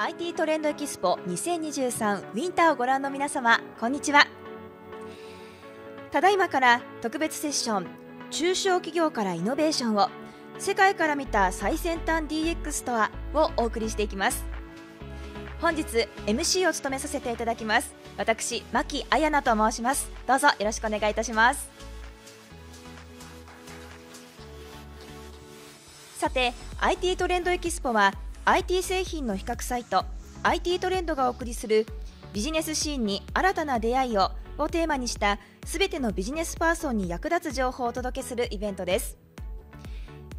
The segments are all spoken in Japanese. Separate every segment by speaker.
Speaker 1: IT トレンドエキスポ2023ウィンターをご覧の皆様こんにちはただいまから特別セッション中小企業からイノベーションを世界から見た最先端 DX とはをお送りしていきます本日 MC を務めさせていただきます私牧彩菜と申しますどうぞよろしくお願いいたしますさて IT トレンドエキスポは IT 製品の比較サイト IT トレンドがお送りするビジネスシーンに新たな出会いををテーマにしたすべてのビジネスパーソンに役立つ情報をお届けするイベントです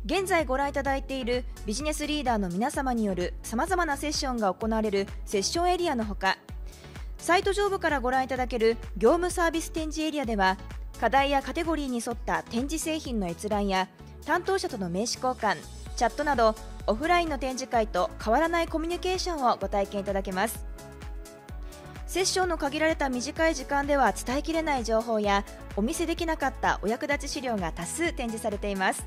Speaker 1: 現在ご覧いただいているビジネスリーダーの皆様によるさまざまなセッションが行われるセッションエリアのほかサイト上部からご覧いただける業務サービス展示エリアでは課題やカテゴリーに沿った展示製品の閲覧や担当者との名刺交換チャットなどオフラインの展示会と変わらないコミュニケーションをご体験いただけますセッションの限られた短い時間では伝えきれない情報やお見せできなかったお役立ち資料が多数展示されています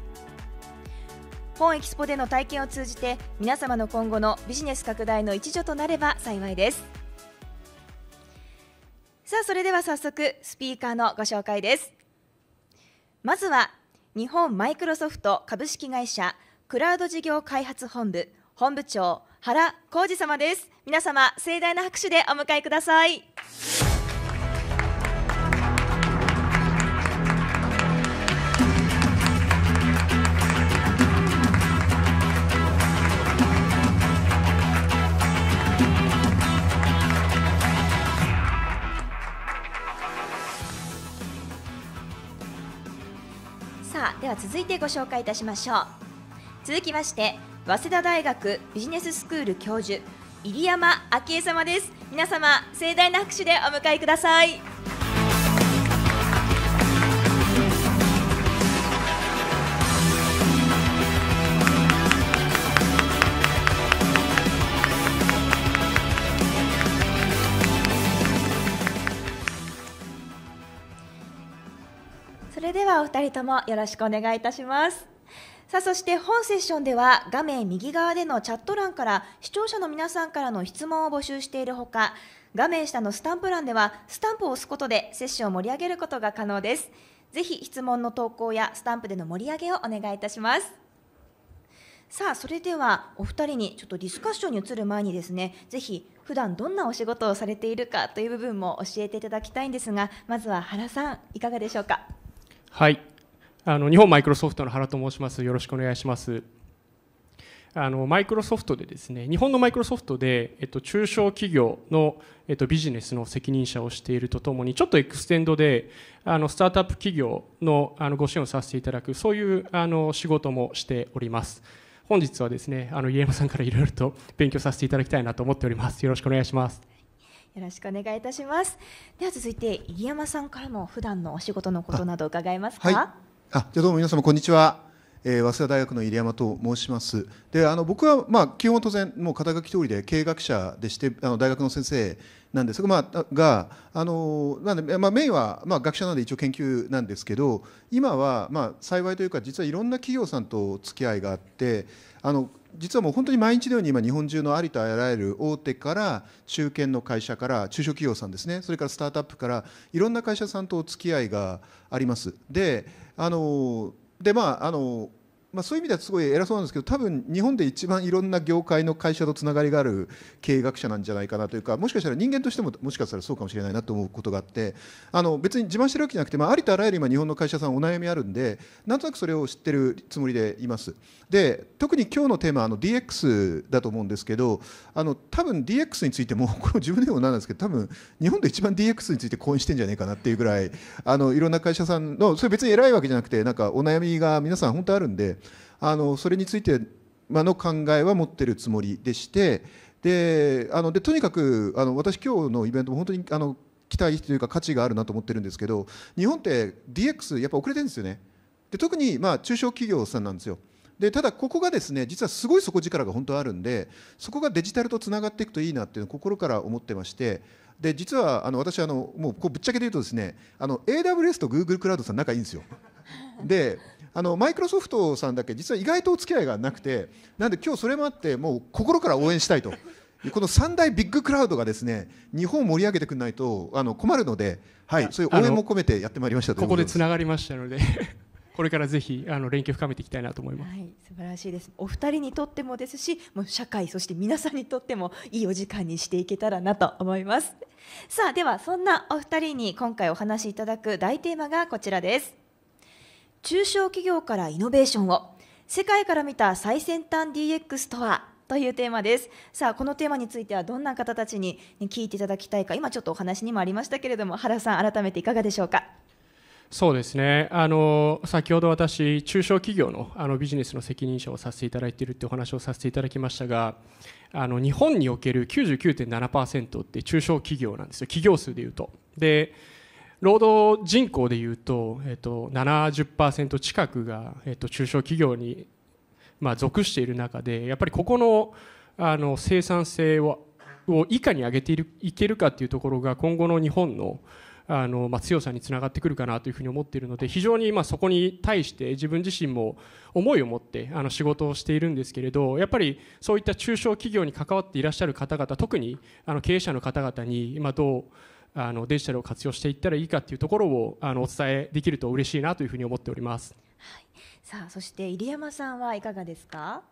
Speaker 1: 本エキスポでの体験を通じて皆様の今後のビジネス拡大の一助となれば幸いですさあそれでは早速スピーカーのご紹介ですまずは日本マイクロソフト株式会社クラウド事業開発本部本部長原浩二様です皆様盛大な拍手でお迎えくださいさあでは続いてご紹介いたしましょう続きまして早稲田大学ビジネススクール教授入山昭恵様です皆様盛大な拍手でお迎えくださいそれではお二人ともよろしくお願いいたしますさあそして本セッションでは画面右側でのチャット欄から視聴者の皆さんからの質問を募集しているほか画面下のスタンプ欄ではスタンプを押すことでセッションを盛り上げることが可能ですぜひ質問の投稿やスタンプでの盛り上げをお願いいたしますさあそれではお二人にちょっとディスカッションに移る前にですねぜひ普段どんなお仕事をされているかという部分も教えていただきたいんですがまずは原さんいかがでしょうか
Speaker 2: はいあの日本マイクロソフトの原と申します。よろしくお願いします。あのマイクロソフトでですね、日本のマイクロソフトで、えっと、中小企業の、えっと、ビジネスの責任者をしているとともに、ちょっとエクステンドで、あのスタートアップ企業のあのご支援をさせていただく、そういうあの仕事もしております。本日はですね、あの入山さんからいろいろと勉強させていただきたいなと思っております。よろしくお願いします。
Speaker 1: よろしくお願いいたします。では続いて入山さんからも普段のお仕事のことなど伺えますか。
Speaker 3: あじゃどうも皆様こんにちは、えー、早稲田大学の入山と申しますであの僕は、まあ、基本当然もう肩書き通りで経営学者でしてあの大学の先生なんですが,、まあ、があのなんで、まあ、メインは、まあ、学者なんで一応研究なんですけど今は、まあ、幸いというか実はいろんな企業さんと付き合いがあってあの実はもう本当に毎日のように今日本中のありとあらゆる大手から中堅の会社から中小企業さんですねそれからスタートアップからいろんな会社さんとお付き合いがありますであのでまああのまあ、そういう意味ではすごい偉そうなんですけど多分日本で一番いろんな業界の会社とつながりがある経営学者なんじゃないかなというかもしかしたら人間としてももしかしたらそうかもしれないなと思うことがあってあの別に自慢してるわけじゃなくて、まあ、ありとあらゆる今日本の会社さんお悩みあるんでなんとなくそれを知ってるつもりでいます。で特に今日のテーマあの DX だと思うんですけどあの多分 DX についてもこれ10年もなんですけど多分日本で一番 DX について講演してんじゃないかなっていうぐらいあのいろんな会社さんのそれ別に偉いわけじゃなくてなんかお悩みが皆さん本当あるんで。あのそれについての考えは持ってるつもりでしてであのでとにかくあの私今日のイベントも本当にあの期待というか価値があるなと思ってるんですけど日本って DX やっぱ遅れてるんですよねで特にまあ中小企業さんなんですよでただここがですね実はすごい底力が本当あるんでそこがデジタルとつながっていくといいなっていうのを心から思ってましてで実はあの私あのもうこうぶっちゃけで言うとですねあの AWS と Google クラウドさん仲いいんですよであのマイクロソフトさんだけ実は意外とお付き合いがなくてなんで今日それもあってもう心から応援したいと。この3大ビッグクラウドがですね日本を盛り上げてくれないとあの困るので、はい、そういう応援も込めてやってまいりましたここでつな
Speaker 2: がりましたので これからぜひあの連携深めていきたいなと思います、は
Speaker 1: い、素晴らしいですお二人にとってもですしもう社会そして皆さんにとってもいいお時間にしていけたらなと思いますさあではそんなお二人に今回お話しいただく大テーマがこちらです中小企業からイノベーションを世界から見た最先端 DX とはというテーマですさあこのテーマについてはどんな方たちに聞いていただきたいか今ちょっとお話にもありましたけれども原さん改めていかがでしょうか
Speaker 2: そうですねあの先ほど私、中小企業のあのビジネスの責任者をさせていただいているというお話をさせていただきましたがあの日本における99.7%って中小企業なんですよ、企業数でいうと。で労働人口でいうと,、えー、と70%近くが、えと中小企業に、まあ、属している中でやっぱりここのあの生産性ををいかに上げているいけるかというところが今後の日本のあの、まあ、強さにつながってくるかなというふうに思っているので非常にまあそこに対して自分自身も思いを持ってあの仕事をしているんですけれどやっぱりそういった中小企業に関わっていらっしゃる方々特にあの経営者の方々に今どうあのデジタルを活用していったらいいかというところをあのお伝えできると嬉しいなというふうに思っております。は
Speaker 1: い、さあそして入山さんはいかがですか。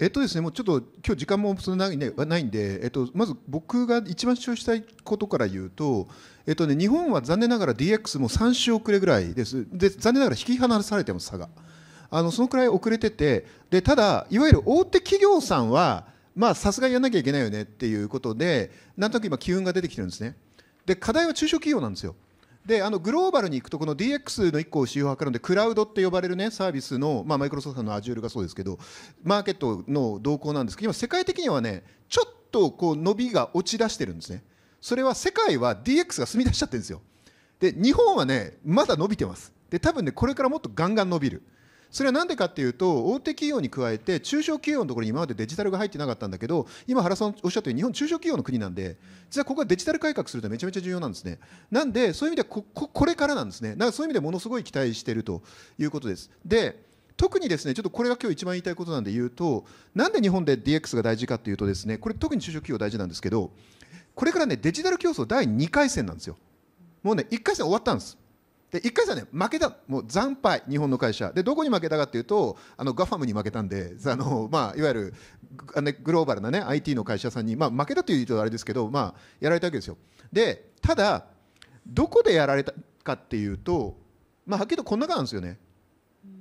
Speaker 3: えっとですね、もうちょっと今日時間もそんなに、ね、ないんで、えっと、まず僕が一番主張したいことから言うと、えっとね、日本は残念ながら DX も3週遅れぐらいですで残念ながら引き離されてます差があのそのくらい遅れててでただいわゆる大手企業さんはさすがにやらなきゃいけないよねっていうことでなんとなく今機運が出てきてるんですね。で課題は中小企業なんですよ。であのグローバルに行くとこの DX の1個を使用を図るのでクラウドって呼ばれる、ね、サービスの、まマイクロソフトの Azure がそうですけどマーケットの動向なんですけど今世界的にはねちょっとこう伸びが落ち出してるんですねそれは世界は DX が進み出しちゃってるんですよで日本はねまだ伸びてますで多分ねこれからもっとガンガン伸びるそれは何でかっていうと大手企業に加えて中小企業のところに今までデジタルが入ってなかったんだけど今原さんおっしゃったように日本中小企業の国なんで実はここはデジタル改革するとめちゃめちゃ重要なんですねなんでそういう意味ではこれからなんですねだからそういう意味でものすごい期待しているということですで特にですねちょっとこれが今日一番言いたいことなんで言うとなんで日本で DX が大事かというとですねこれ特に中小企業大事なんですけどこれからねデジタル競争第2回戦なんですよもうね1回戦終わったんですで1回戦ね負けたもう惨敗日本の会社でどこに負けたかっていうとあのガファムに負けたんであの、まあ、いわゆるあのグローバルな、ね、IT の会社さんに、まあ、負けたというとあれですけど、まあ、やられたわけですよでただどこでやられたかっていうと、まあ、はっきりとこんな感じですよね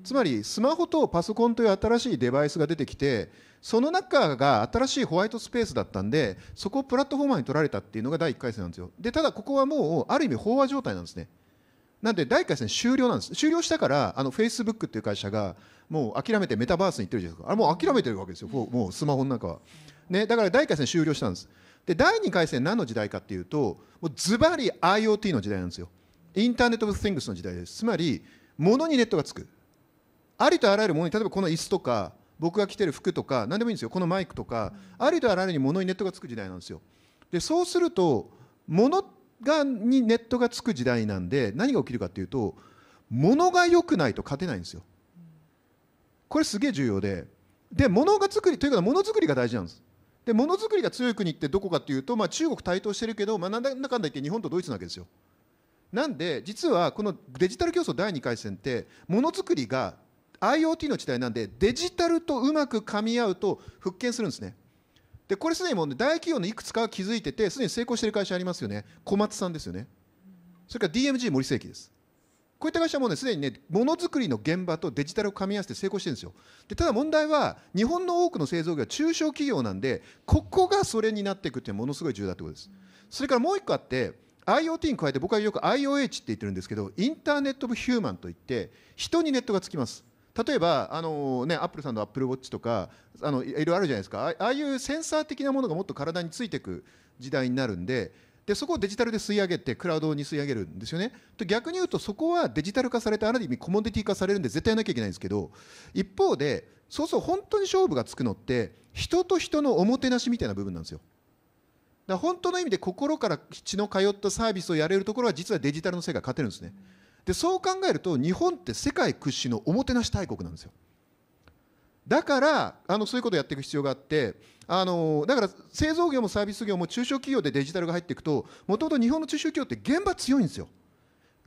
Speaker 3: つまりスマホとパソコンという新しいデバイスが出てきてその中が新しいホワイトスペースだったんでそこをプラットフォーマーに取られたっていうのが第1回戦なんですよでただここはもうある意味飽和状態なんですねなんで第1回戦終了なんです終了したからあのフェイスブックっていう会社がもう諦めてメタバースに行ってるじゃないですかあれもう諦めてるわけですよもうスマホの中は、ね、だから第1回戦終了したんですで第2回戦何の時代かっていうともうズバリ IoT の時代なんですよインターネット・オブ・スティングスの時代ですつまり物にネットがつくありとあらゆるものに例えばこの椅子とか僕が着てる服とか何でもいいんですよこのマイクとかありとあらゆるものにネットがつく時代なんですよでそうすると物ってがにネットがつく時代なんで何が起きるかっていうと物が良くないと勝てないんですよ。これすげえ重要でで物が作りというかものづくりが大事なんです。でものづくりが強い国ってどこかっていうと、まあ、中国台頭してるけど、まあ、なんだかんだ言って日本とドイツなわけですよ。なんで実はこのデジタル競争第2回戦ってものづくりが IoT の時代なんでデジタルとうまくかみ合うと復権するんですね。でこれすでにもう、ね、大企業のいくつかは気づいててすでに成功している会社ありますよね小松さんですよねそれから DMG 森世紀ですこういった会社もすでにねものづくりの現場とデジタルを噛み合わせて成功してるんですよでただ問題は日本の多くの製造業は中小企業なんでここがそれになっていくってものすごい重要だということですそれからもう一個あって IoT に加えて僕はよく IOH って言ってるんですけどインターネット・オブ・ヒューマンといって人にネットがつきます例えば、あのね、アップルさんのアップルウォッチとかあのいろいろあるじゃないですかああいうセンサー的なものがもっと体についていく時代になるんででそこをデジタルで吸い上げてクラウドに吸い上げるんですよね。と逆に言うとそこはデジタル化されてある意味コモディティ化されるんで絶対やなきゃいけないんですけど一方でそうそう本当に勝負がつくのって人と人のおもてなしみたいな部分なんですよ。だ本当の意味で心から血の通ったサービスをやれるところは実はデジタルの世界勝てるんですね。うんでそう考えると日本って世界屈指のおもてなし大国なんですよだからあのそういうことをやっていく必要があってあのだから製造業もサービス業も中小企業でデジタルが入っていくともともと日本の中小企業って現場強いんですよ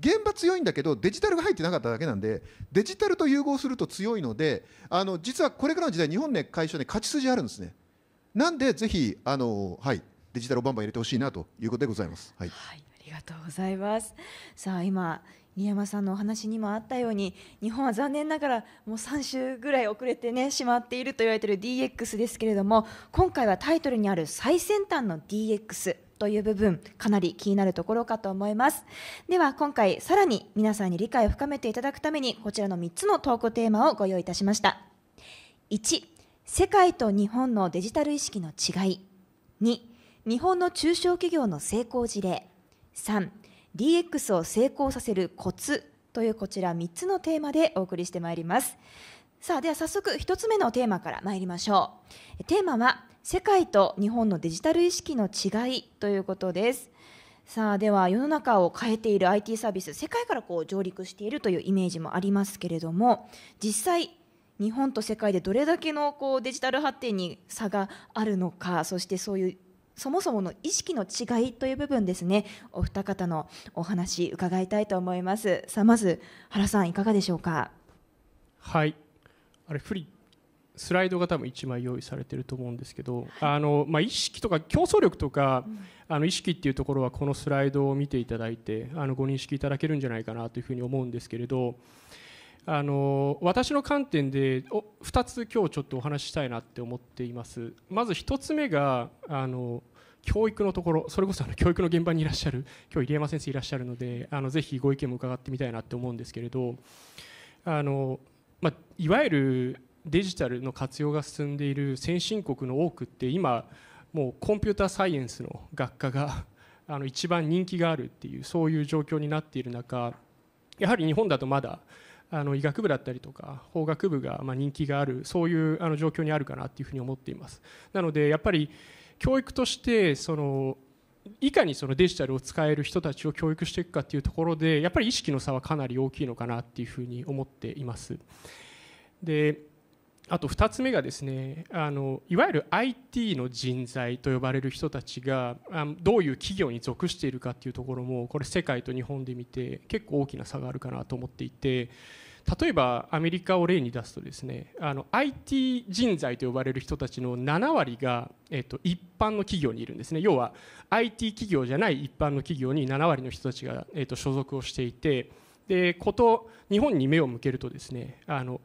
Speaker 3: 現場強いんだけどデジタルが入ってなかっただけなんでデジタルと融合すると強いのであの実はこれからの時代日本ね会社ね勝ち筋あるんですねなんでぜひあの、はい、デジタルをバンバン入れてほしいなということでございます。はい、はいあ
Speaker 1: りがとうございます。さあ今新山さんのお話にもあったように日本は残念ながらもう3週ぐらい遅れてねしまっていると言われている DX ですけれども今回はタイトルにある最先端の DX という部分かなり気になるところかと思いますでは今回さらに皆さんに理解を深めていただくためにこちらの3つのトークテーマをご用意いたしました1世界と日本のデジタル意識の違い2日本の中小企業の成功事例3 DX を成功させるコツというこちら3つのテーマでお送りしてまいりますさあでは早速1つ目のテーマから参りましょうテーマは世界と日本のデジタル意識の違いということですさあでは世の中を変えている IT サービス世界からこう上陸しているというイメージもありますけれども実際日本と世界でどれだけのこうデジタル発展に差があるのかそしてそういうそもそもの意識の違いという部分ですねお二方のお話伺いたいと思いますさあまず原さんいかがでしょうかは
Speaker 2: いあれフリスライドが多分1枚用意されてると思うんですけど、あのまあ、意識とか競争力とか、うん、あの意識っていうところはこのスライドを見ていただいてあのご認識いただけるんじゃないかなというふうに思うんですけれどあの私の観点でお2つ今日ちょっとお話ししたいなって思っていますまず1つ目があの教育のところそれこそあの教育の現場にいらっしゃる今日入山先生いらっしゃるのであのぜひご意見も伺ってみたいなって思うんですけれどあの、まあ、いわゆるデジタルの活用が進んでいる先進国の多くって今もうコンピューターサイエンスの学科が あの一番人気があるっていうそういう状況になっている中やはり日本だとまだあの医学部だったりとか法学部がま人気があるそういうあの状況にあるかなっていうふうに思っていますなのでやっぱり教育としてそのいかにそのデジタルを使える人たちを教育していくかっていうところでやっぱり意識の差はかなり大きいのかなっていうふうに思っていますであと2つ目がですねあのいわゆる IT の人材と呼ばれる人たちがあのどういう企業に属しているかっていうところもこれ世界と日本で見て結構大きな差があるかなと思っていて例えばアメリカを例に出すとですねあの IT 人材と呼ばれる人たちの7割が、えっと、一般の企業にいるんですね要は IT 企業じゃない一般の企業に7割の人たちが、えっと、所属をしていてでこと日本に目を向けるとですねあの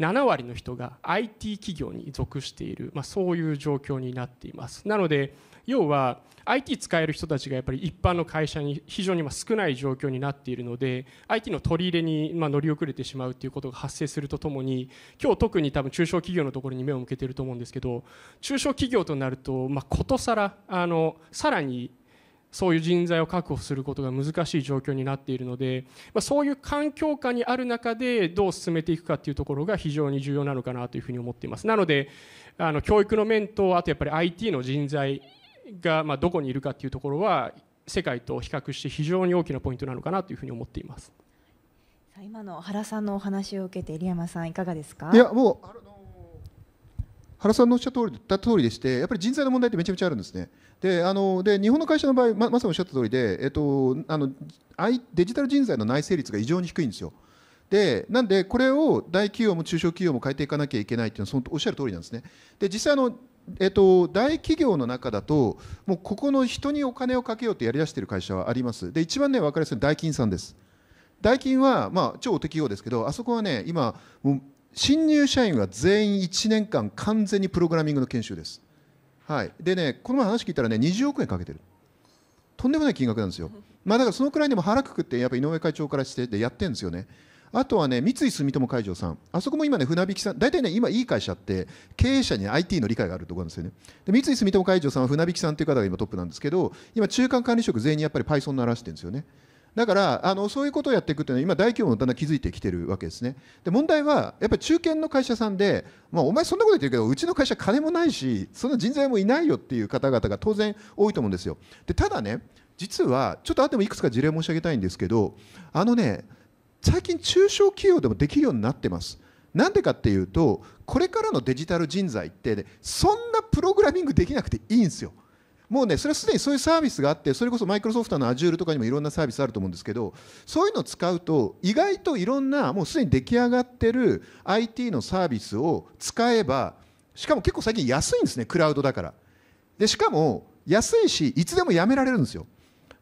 Speaker 2: 7割の人が IT 企業に属している、まあ、そういう状況になっていますなので要は IT 使える人たちがやっぱり一般の会社に非常に少ない状況になっているので IT の取り入れにま乗り遅れてしまうということが発生するとともに今日特に多分中小企業のところに目を向けていると思うんですけど中小企業となるとまことさらあのさらにそういう人材を確保することが難しい状況になっているので、まそういう環境下にある中でどう進めていくかというところが非常に重要なのかなというふうに思っていますなのであの教育の面とあとやっぱり IT の人材がまあどこにいるかっていうところは世界と比較して非常に大きなポイントなのかなというふうに思っています。
Speaker 1: 今の原さんのお話を受けて入山さんいかがですかいや
Speaker 3: もう原さんのおっしゃった通りた通りでしてやっぱり人材の問題ってめちゃめちゃあるんですね。であので日本の会社の場合ままさにおっしゃった通りで、えっと、あのデジタル人材の内製率が異常に低いんですよ。でなんでこれを大企業も中小企業も変えていかなきゃいけないというのはそのおっしゃる通りなんですね。で実際あのえっと、大企業の中だと、もうここの人にお金をかけようとやりだしている会社はあります。で、一番ね、分かりやすいのはダイキンさんです。ダイキンは、まあ、超適用ですけど、あそこはね、今、新入社員は全員1年間、完全にプログラミングの研修です。はい、でね、この前話聞いたらね、20億円かけてる。とんでもない金額なんですよ。まあ、だからそのくらいでも腹くくって、やっぱ井上会長からしてでやってるんですよね。あとはね、三井住友海上さん、あそこも今ね、船引きさん、大体ね、今、いい会社って、経営者に IT の理解があるところなんですよね。で三井住友海上さんは船引きさんという方が今トップなんですけど、今、中間管理職全員やっぱり Python 鳴らしてるんですよね。だからあのそういうことをやっていくというのは今大規模のだんだん気づいてきてるわけですね。で問題はやっぱり中堅の会社さんで、まあ、お前そんなこと言ってるけどうちの会社金もないしそんな人材もいないよっていう方々が当然多いと思うんですよ。でただね実はちょっとあってもいくつか事例申し上げたいんですけどあのね最近中小企業でもできるようになってます。なんでかっていうとこれからのデジタル人材って、ね、そんなプログラミングできなくていいんですよ。もうねそれはすでにそういうサービスがあってそれこそマイクロソフトの Azure とかにもいろんなサービスあると思うんですけどそういうのを使うと意外といろんなもうすでに出来上がってる IT のサービスを使えばしかも結構最近安いんですねクラウドだから。でしかも安いしいつでもやめられるんですよ。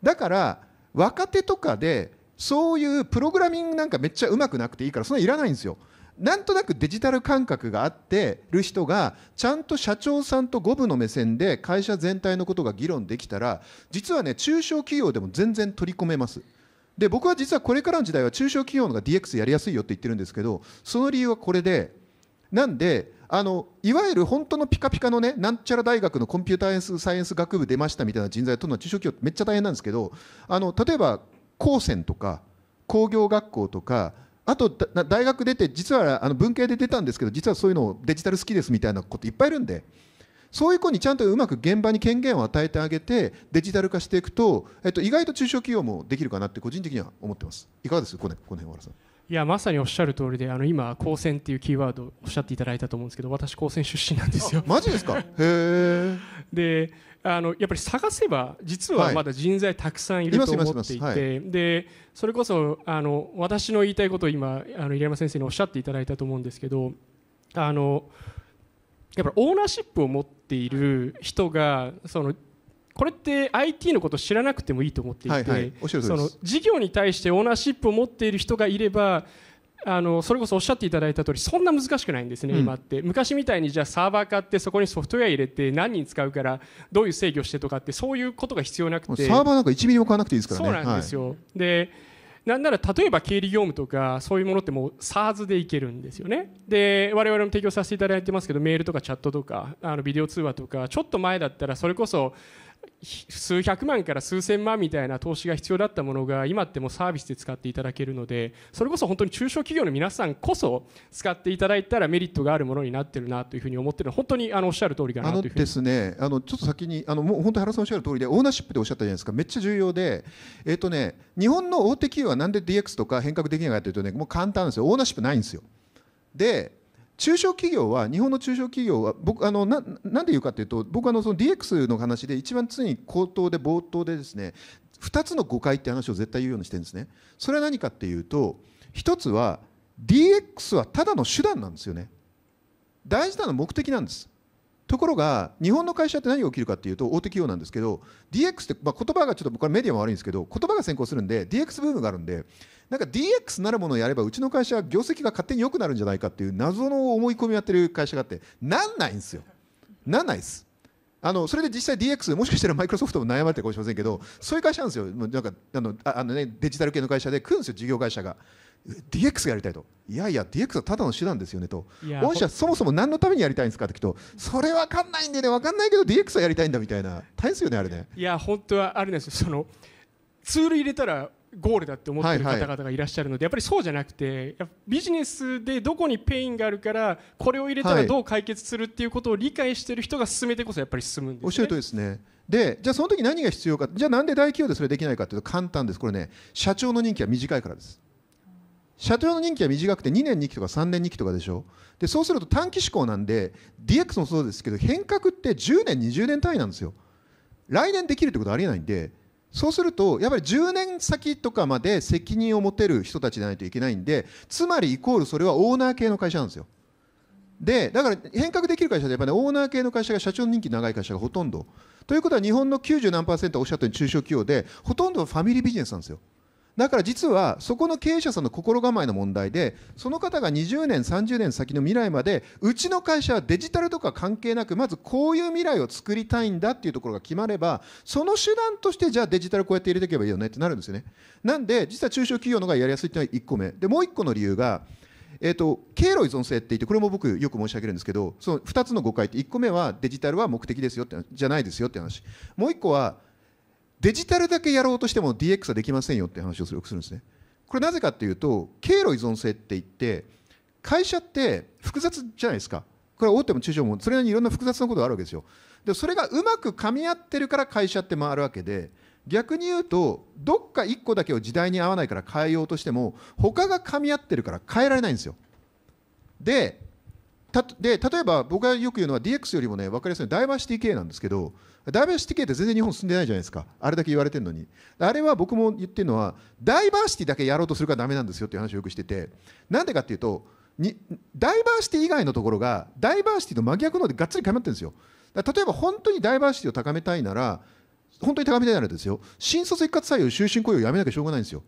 Speaker 3: だから若手とかでそういうプログラミングなんかめっちゃうまくなくていいからそんないらないんですよ。なんとなくデジタル感覚があってる人がちゃんと社長さんと五分の目線で会社全体のことが議論できたら実はね中小企業でも全然取り込めます。で僕は実はこれからの時代は中小企業のが DX やりやすいよって言ってるんですけどその理由はこれでなんであのいわゆる本当のピカピカのねなんちゃら大学のコンピューターサイエンス学部出ましたみたいな人材を取るのは中小企業めっちゃ大変なんですけどあの例えば高専とか工業学校とかあと大学出て実はあの文系で出たんですけど実はそういうのをデジタル好きですみたいなこといっぱいいるんでそういう子にちゃんとうまく現場に権限を与えてあげてデジタル化していくと、えっと、意外と中小企業もできるかなって個人的には思ってますいかがですこの辺小原さん
Speaker 2: いやまさにおっしゃる通りであの今高専っていうキーワードおっしゃっていただいたと思うんですけど私高専出身なんですよマジですかへえ であのやっぱり探せば実はまだ人材たくさんいると思っていて、でそれこそあの私の言いたいことを今あの入山先生におっしゃっていただいたと思うんですけどあのやっぱオーナーシップを持っている人がそのこれって IT のこと知らなくてもいいと思っていて、その事業に対してオーナーシップを持っている人がいればあのそれこそおっしゃっていただいた通りそんな難しくないんですね、うん、今って昔みたいにじゃあサーバー買ってそこにソフトウェア入れて何人使うからどういう制御してとかってそういうことが必要なくてサーバーなんか1ミリも買わなくていいですからねそうなんですよ、はい、でなんなら例えば経理業務とかそういうものってもう SARS でいけるんですよねで我々も提供させていただいてますけどメールとかチャットとかあのビデオ通話とかちょっと前だったらそれこそ数百万から数千万みたいな投資が必要だったものが今ってもサービスで使っていただけるのでそれこそ本当に中小企業の皆さんこそ使っていただいたらメリットがあるものになってるなというふうに思ってるのは本当にあのおっしゃる通りかなというふうです
Speaker 3: ねあのちょっと先にあのもう本当原さんおっしゃる通りでオーナーシップでおっしゃったじゃないですかめっちゃ重要でえっ、とね日本の大手企業はなんで DX とか変革できないかというとねもう簡単ですよオーナーシップないんですよで中小企業は日本の中小企業は僕あのななんで言うかというと僕あのその DX の話で一番常に口頭で冒頭でですね2つの誤解って話を絶対言うようにしてるんですね。それは何かっていうと1つは DX はただの手段なんですよね。大事なのは目的なんです。ところが日本の会社って何が起きるかっていうと大手企業なんですけど DX って、まあ、言葉がちょっと僕はメディアも悪いんですけど言葉が先行するんで DX ブームがあるんでなんか DX なるものをやればうちの会社は業績が勝手に良くなるんじゃないかっていう謎の思い込みをやってる会社があってなんないんですよ。なんないです。あのそれで実際 DX もしかしたらマイクロソフトも悩まれてるかもしれませんけどそういう会社なんですよなんかあのあの、ね、デジタル系の会社で来るんですよ事業会社が DX やりたいといやいや DX はただの手段ですよねと御社そもそも何のためにやりたいんですかって聞くとそれ分かんないんでね分かんないけど DX はやりたいんだみたいな大変ですよねあれね
Speaker 2: いや本当はあれですそのツール入れたらゴールだって思ってる方々がいらっしゃるので、やっぱりそうじゃなくてビジネスでどこにペインがあるからこれを入れたらどう解決するっていうことを理解している人が進めてこそやっぱり進むんです、ね、おっしゃ
Speaker 3: るとりですねでじゃあその時何が必要かじゃあなんで大企業でそれできないかというと簡単ですこれね社長の任期は短いからです社長の任期は短くて2年2期とか3年2期とかでしょでそうすると短期志向なんで DX もそうですけど変革って10年20年単位なんですよ来年できるってことはありえないんでそうすると、やっぱり10年先とかまで責任を持てる人たちでないといけないんで、つまりイコールそれはオーナー系の会社なんですよ。で、だから変革できる会社で、やっぱり、ね、オーナー系の会社が社長の人気長い会社がほとんど。ということは、日本の90何パーセントおっしゃったように中小企業で、ほとんどはファミリービジネスなんですよ。だから実はそこの経営者さんの心構えの問題でその方が20年30年先の未来までうちの会社はデジタルとか関係なくまずこういう未来を作りたいんだっていうところが決まればその手段としてじゃあデジタルこうやって入れていけばいいよねってなるんですよね。なんで実は中小企業の方がやりやすいっていうのが1個目でもう1個の理由がえーと、経路依存性って言ってこれも僕よく申し上げるんですけどその2つの誤解って1個目はデジタルは目的ですよってじゃないですよって話もう1個はデジタルだけやろうとしても DX はできませんよって話をするするんですね。これなぜかっていうと経路依存性って言って会社って複雑じゃないですか。これは大手も中小もそれなりにいろんな複雑なことがあるわけですよ。でそれがうまく噛み合ってるから会社って回るわけで逆に言うとどっか1個だけを時代に合わないから変えようとしても他が噛み合ってるから変えられないんですよ。でで例えば僕がよく言うのは DX よりもね分かりやすいのはダイバーシティ系なんですけどダイバーシティ系って全然日本進んでないじゃないですかあれだけ言われてるのにあれは僕も言ってるのはダイバーシティだけやろうとするからだめなんですよっていう話をよくしててなんでかっていうとにダイバーシティ以外のところがダイバーシティと真逆のでがっつりかまってるんですよ例えば本当にダイバーシティを高めたいなら本当に高めたいならですよ新卒一括採用終身雇用をやめなきゃしょうがないんですよ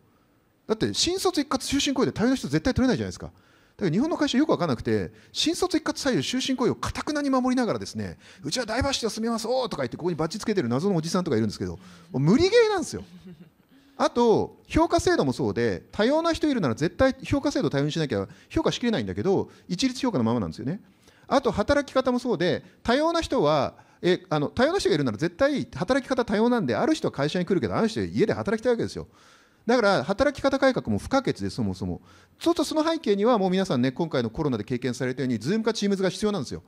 Speaker 3: だって新卒一括終身雇用で大様な人絶対取れないじゃないですかから日本の会社よく分からなくて新卒一括採用終身雇用をかたくなに守りながらですねうちはダイバーシティを進めますおーとか言ってここにバッジつけてる謎のおじさんとかいるんですけど無理ゲーなんですよ。あと評価制度もそうで多様な人いるなら絶対評価制度多様にしなきゃ評価しきれないんだけど一律評価のままなんですよね。あと働き方もそうで多様な人はえあの多様な人がいるなら絶対働き方多様なんである人は会社に来るけどある人は家で働きたいわけですよだから働き方改革も不可欠です、そもそも。ちょっとその背景には、もう皆さんね、今回のコロナで経験されたように、ズームかチームズが必要なんですよ。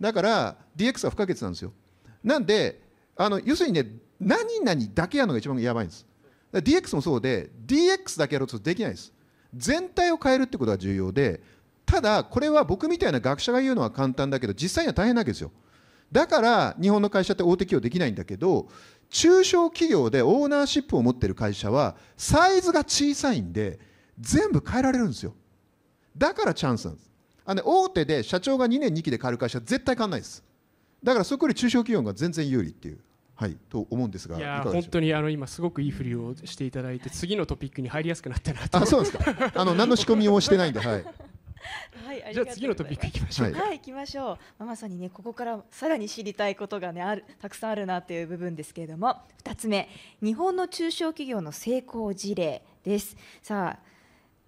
Speaker 3: だから、DX は不可欠なんですよ。なんで、あの要するにね、何々だけやるのが一番やばいんです。DX もそうで、DX だけやろうとできないです。全体を変えるってことが重要で、ただ、これは僕みたいな学者が言うのは簡単だけど、実際には大変なわけですよ。だから日本の会社って大手企業できないんだけど中小企業でオーナーシップを持ってる会社はサイズが小さいんで全部変えられるんですよだからチャンスなんですあの、大手で社長が2年2期で変える会社は絶対変わんないですだからそこより中小企業が全然有利っていうはい、と思うんですがいや本
Speaker 2: 当にあの今すごくいいふりをしていただいて次のトピックに入りやすくなったなとあそうですかあの何の仕込みもしてないんで、はい、
Speaker 1: はい、じゃあ次のトピックいきましょう。はい、行きましょう。まあ、まさにねここからさらに知りたいことがねあるたくさんあるなという部分ですけれども、2つ目、日本の中小企業の成功事例です。さあ。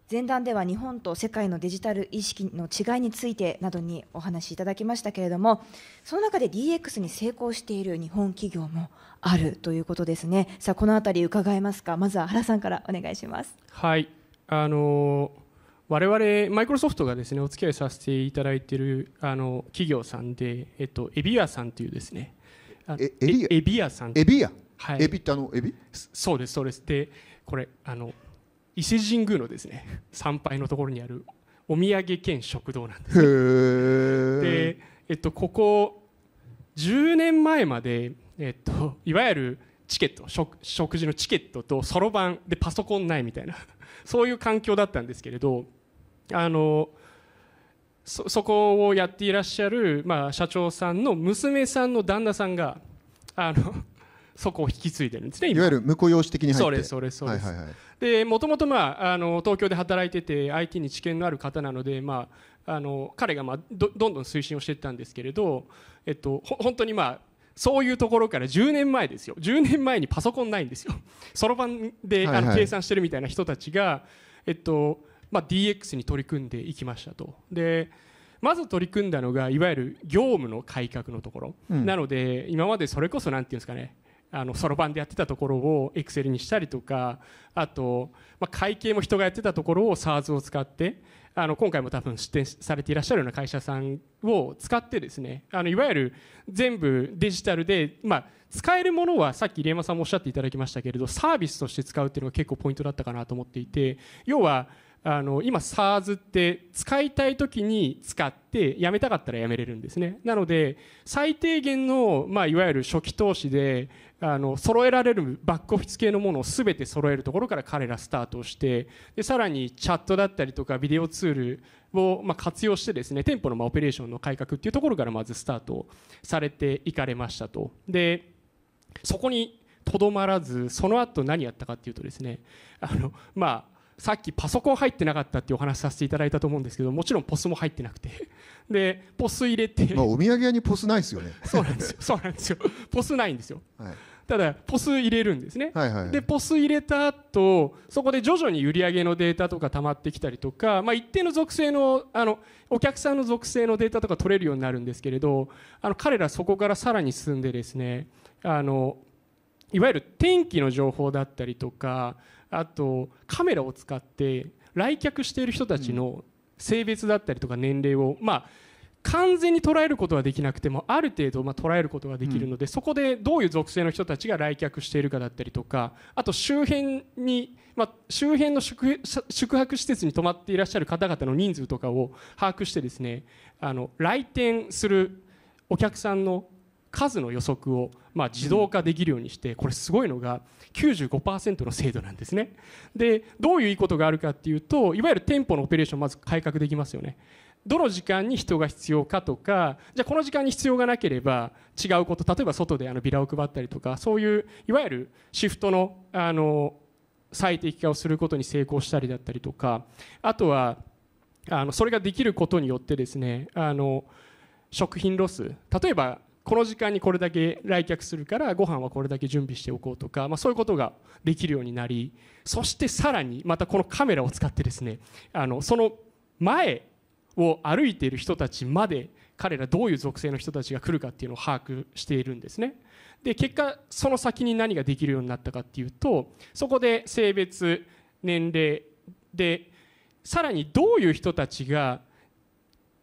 Speaker 1: 前段では日本と世界のデジタル意識の違いについてなどにお話しいただきましたけれどもその中で DX に成功している日本企業もあるということですねさあこの辺り伺えますかまずは原さんからお願いします
Speaker 2: はいあのー我々マイクロソフトがですねお付き合いさせていただいているあの企業さんで、えっと、エビアさんというですねえエビアエビアさんエビア、はい、エビってあのエビそうですそうですでこれあの伊勢神宮のですね 参拝のところにあるお土産兼食堂なんです、ね、で、えっと、ここ10年前まで、えっと、いわゆるチケット食食事のチケットとそろばんでパソコンないみたいな そういう環境だったんですけれどあのそそこをやっていらっしゃる、まあ、社長さんの娘さんの旦那さんがあの そこを引き継いでるんですねいわゆ
Speaker 3: る婿養子的に入ってそうですそうですはいはい
Speaker 2: でもともと、まあ、あの東京で働いてて IT に知見のある方なので、まあ、あの彼が、まあ、どどんどん推進をしていったんですけれど、えっと、ほ本当にまあそういうところから10年前ですよ10年前にパソコンないんですよ そろばんで、あの計算してるみたいな人たちが、えっとまあ、DX に取り組んでいきましたとでまず取り組んだのがいわゆる業務の改革のところ、うん、なので今までそれこそんていうんですかねそろばんでやってたところをエクセルにしたりとかあと、まあ、会計も人がやってたところを SARS を使ってあの今回も多分出展されていらっしゃるような会社さんを使ってですねあのいわゆる全部デジタルで、まあ、使えるものはさっき入山さんもおっしゃっていただきましたけれどサービスとして使うっていうのが結構ポイントだったかなと思っていて要はあの今 SARS って使いたい時に使ってやめたかったらやめれるんですねなので最低限の、まあ、いわゆる初期投資であの揃えられるバックオフィス系のものを全て揃えるところから彼らスタートしてでさらにチャットだったりとかビデオツールをま活用してですね店舗のまオペレーションの改革っていうところからまずスタートされていかれましたと。でそこにとどまらずその後何やったかっていうとですねあのまあさっきパソコン入ってなかったっていうお話させていただいたと思うんですけどもちろんポスも入ってなくて でポス入れて、まあ、お
Speaker 3: 土産屋にポスないですよねそうな
Speaker 2: んですよそうなんですよ ポスないんですよ、はい、ただポス入れるんですね、はいはいでポス入れた後そこで徐々に売り上げのデータとか溜まってきたりとか、まあ、一定の属性のあのお客さんの属性のデータとか取れるようになるんですけれどあの彼らそこからさらに進んでですねあのいわゆる天気の情報だったりとかあとカメラを使って来客している人たちの性別だったりとか年齢を、まあ、完全に捉えることはできなくてもある程度ま捉えることができるので、そこでどういう属性の人たちが来客しているかだったりとかあと周辺に、ま周辺の宿泊施設に泊まっていらっしゃる方々の人数とかを把握してですねあの来店するお客さんの数の予測をま自動化できるようにしてこれすごいのが95%の精度なんですねでどういういいことがあるかっていうといわゆる店舗のオペレーションまず改革できますよねどの時間に人が必要かとかじゃあこの時間に必要がなければ違うこと例えば外であのビラを配ったりとかそういういわゆるシフトのあの最適化をすることに成功したりだったりとかあとはあのそれができることによってですねあの食品ロス例えばこの時間にこれだけ来客するからご飯はこれだけ準備しておこうとか、まあ、そういうことができるようになりそしてさらにまたこのカメラを使ってですねあのその前を歩いている人たちまで彼らどういう属性の人たちが来るかっていうのを把握しているんですねで結果その先に何ができるようになったかっていうとそこで性別年齢でさらにどういう人たちが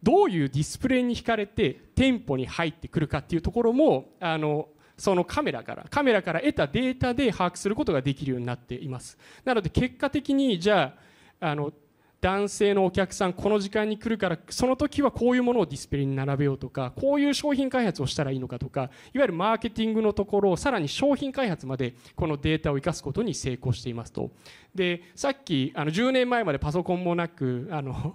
Speaker 2: どういうディスプレイに惹かれて店舗に入ってくるかっていうところもあのそのカメラからカメラから得たデータで把握することができるようになっていますなので結果的にじゃああの男性のお客さんこの時間に来るからその時はこういうものをディスプレイに並べようとかこういう商品開発をしたらいいのかとかいわゆるマーケティングのところをさらに商品開発までこのデータを生かすことに成功していますとでさっきあの10年前までパソコンもなくあの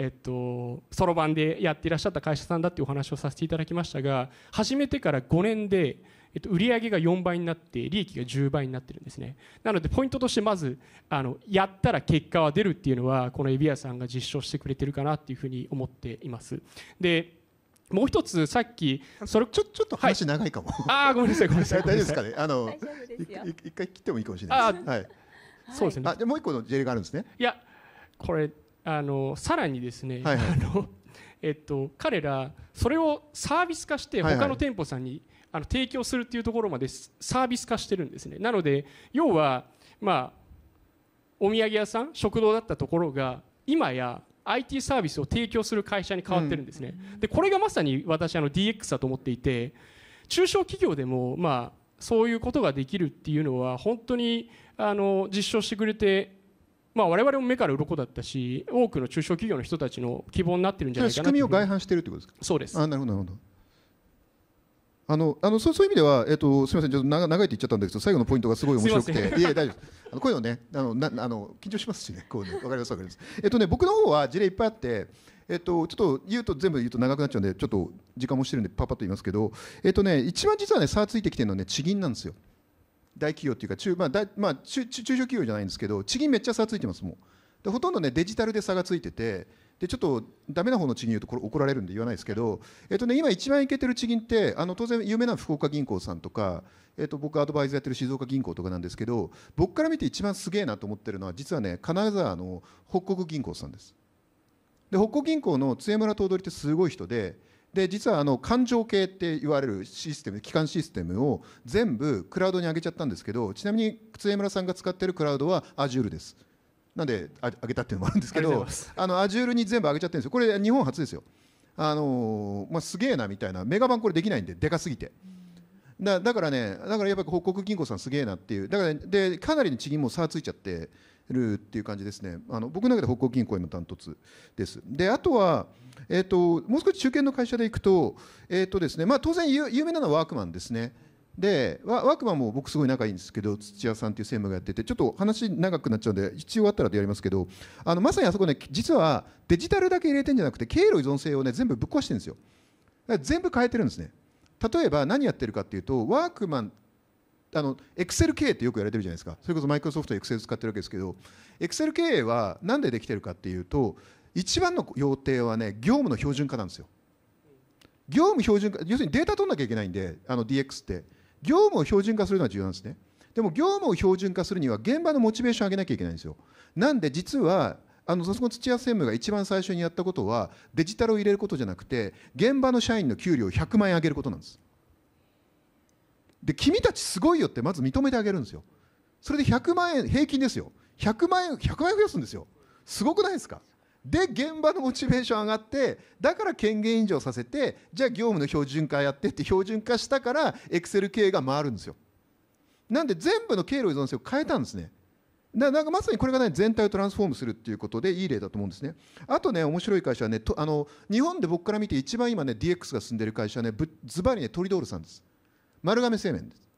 Speaker 2: えっと、そろばんでやっていらっしゃった会社さんだっていうお話をさせていただきましたが始めてから5年で、えっと、売上が4倍になって利益が10倍になってるんですねなのでポイントとしてまずあのやったら結果は出るっていうのはこのエビアさんが実証してくれてるかなというふうに思っています
Speaker 3: でもう一つさっきそれちょちょっと話長いかも、はい、ああごめんなさいごめんなさい 大丈夫ですかねあの一回切ってもいいかもしれないです、はい、そうですねあでもう一個の事例があるんですねいやこれ
Speaker 2: あのさらにですね、はいはい、
Speaker 3: あの えっ
Speaker 2: と、彼らそれをサービス化して他の店舗さんに、あの提供するっていうところまでサービス化してるんですねなので要は、まあ、お土産屋さん食堂だったところが今や IT サービスを提供する会社に変わってるんですね、うん、でこれがまさに私あの DX だと思っていて中小企業でも、まあ、そういうことができるっていうのは本当にあの実証してくれてまあ、我々も目から鱗だったし多くの中小企業の人たちの希望になってるんじゃないかな仕組みを
Speaker 3: 外反してるということですかそうですあなるほどなるほどあのあのそうそういう意味では、えっと、すみません、ちょっと長長いって言っちゃったんですけど、最後のポイントがすごい面白くて、いいえ、大丈夫です、あのこういうのね、あのなあの緊張しますしね、こういうわかります、わかります、えっとね、僕の方は事例いっぱいあって、えっと、ちょっと言うと全部言うと長くなっちゃうんで、ちょっと時間もしてるんで、パパッと言いますけど、えっとね、一番実はね、差ついてきてるのはね、地銀なんですよ。大企業っていうか中、まあ大まあ中、中小企業じゃないんですけど地銀めっちゃ差ついてますもんでほとんどねデジタルで差がついててでちょっとダメな方の地銀言うとこれ怒られるんで言わないですけど、えっとね、今一番いけてる地銀ってあの当然有名な福岡銀行さんとか、えっと、僕アドバイザーやってる静岡銀行とかなんですけど僕から見て一番すげえなと思ってるのは実はね金沢の北国銀行さんです。で北国銀行の杖村頭取ってすごい人でで実はあの感情系って言われるシステム機関システムを全部クラウドに上げちゃったんですけどちなみに杖村さんが使ってるクラウドは Azure ですなんであ上げたっていうのもあるんですけどあの Azure に全部上げちゃってるんですよこれ日本初ですよあのー、まあ、すげえなみたいなメガバンこれできないんででかすぎて。だだからねだからやっぱり北国銀行さんすげえなっていうだから、ね、でかなりの地銀も差ついちゃってるっていう感じですねあの僕の中で北港銀行へのダントツですであとは、えーと、もう少し中堅の会社でいくと,、えーとですねまあ、当然有名なのはワークマンですねでワークマンも僕すごい仲いいんですけど土屋さんっていう専務がやっててちょっと話長くなっちゃうんで一応終わったらでやりますけどあのまさにあそこね実はデジタルだけ入れてんじゃなくて経路依存性をね全部ぶっ壊してるんですよ全部変えてるんですね例えば何やってるかっていうとワークマンあの Excel 経営ってよく言われてるじゃないですかそれこそマイクロソフトエクセル使ってるわけですけど Excel 経営は何でできてるかっていうと一番の要諦はね業務の標準化なんですよ業務標準化要するにデータ取んなきゃいけないんであの DX って業務を標準化するのは重要なんですねでも業務を標準化するには現場のモチベーションを上げなきゃいけないんですよなんで実はあのそこ土屋専務が一番最初にやったことはデジタルを入れることじゃなくて現場の社員の給料を100万円上げることなんですで君たちすごいよってまず認めてあげるんですよそれで100万円平均ですよ100万円100万円増やすんですよすごくないですかで現場のモチベーション上がってだから権限委譲させてじゃあ業務の標準化やってって標準化したからエクセル系が回るんですよなんで全部の経路依存性を変えたんですねなんかまさにこれがね全体をトランスフォームするっていうことでいい例だと思うんですね。あとね面白い会社はねとあの日本で僕から見て一番今ね DX が進んでる会社はねずズバリねトリドールさんです。丸亀製麺です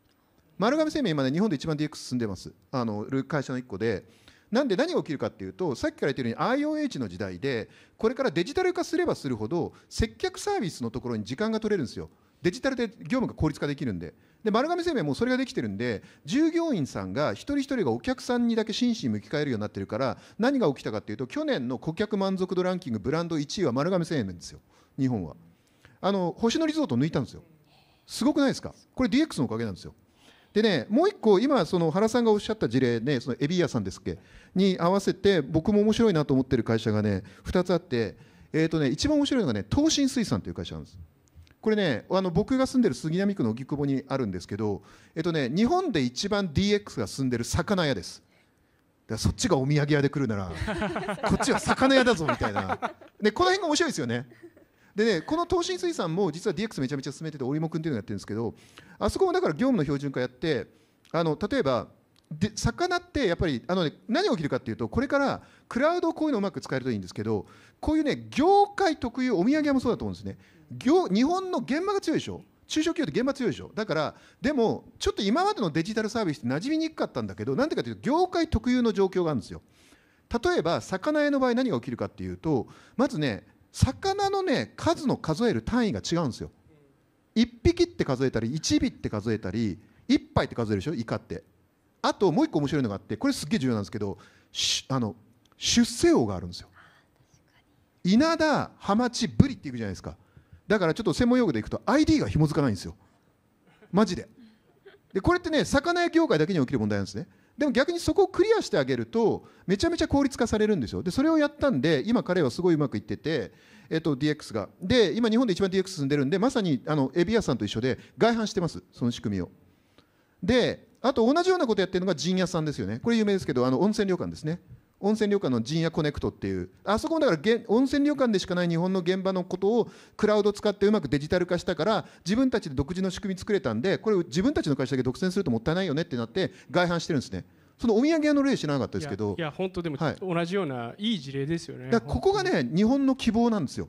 Speaker 3: 丸亀製麺今ね日本で一番 DX 進んでますあの会社の1個でなんで何が起きるかっていうとさっきから言ってるように IOH の時代でこれからデジタル化すればするほど接客サービスのところに時間が取れるんですよデジタルで業務が効率化できるんでで丸亀製麺もそれができてるんで従業員さんが一人一人がお客さんにだけ真摯に向き変えるようになってるから何が起きたかっていうと去年の顧客満足度ランキングブランド1位は丸亀製麺ですよ日本はあの星野リゾート抜いたんですよすごくないですかこれ DX のおかげなんですよ。でね、もう一個、今、その原さんがおっしゃった事例ね、そのエビ屋さんですっけ、に合わせて、僕も面白いなと思ってる会社がね、二つあって、えっ、ー、とね、一番面白いのがね、東進水産という会社なんです。これね、あの僕が住んでる杉並区の荻窪にあるんですけど、えっ、ー、とね、日本で一番 DX が住んでる魚屋です。だからそっちがお土産屋で来るなら、こっちは魚屋だぞみたいな。で、この辺が面白いですよね。でねこの東進水産も実は DX めちゃめちゃ進めてて織茂君っていうのをやってるんですけどあそこもだから業務の標準化やってあの例えばで魚ってやっぱりあの、ね、何が起きるかっていうとこれからクラウドこういうのうまく使えるといいんですけどこういうね業界特有お土産屋もそうだと思うんですね業日本の現場が強いでしょ中小企業って現場強いでしょだからでもちょっと今までのデジタルサービスって馴染みにくかったんだけどなんでかというと業界特有の状況があるんですよ例えば魚屋の場合何が起きるかっていうとまずね魚のね数の数える単位が違うんですよ1匹って数えたり1尾って数えたり1杯って数えるでしょイカってあともう一個面白いのがあってこれすっげえ重要なんですけどあの出世王があるんですよ稲田ハマチブリっていくじゃないですかだからちょっと専門用語でいくと ID が紐づかないんですよマジででこれってね魚屋業界だけに起きる問題なんですねでも逆にそこをクリアしてあげるとめちゃめちゃ効率化されるんですよでそれをやったんで今彼はすごいうまくいってて、えっと、DX がで今日本で一番 DX 進んでるんでまさにあのエビアさんと一緒で外反してますその仕組みをであと同じようなことやってるのが陣屋さんですよねこれ有名ですけどあの温泉旅館ですね温泉旅館の陣屋コネクトっていうあそこもだから温泉旅館でしかない日本の現場のことをクラウド使ってうまくデジタル化したから自分たちで独自の仕組み作れたんでこれ自分たちの会社だけ独占するともったいないよねってなって外販してるんですね。そのお土産屋の例知らなかったですけどいや本当でも、はい、
Speaker 2: 同じようないい事例ですよねここが
Speaker 3: ね日本の希望なんですよ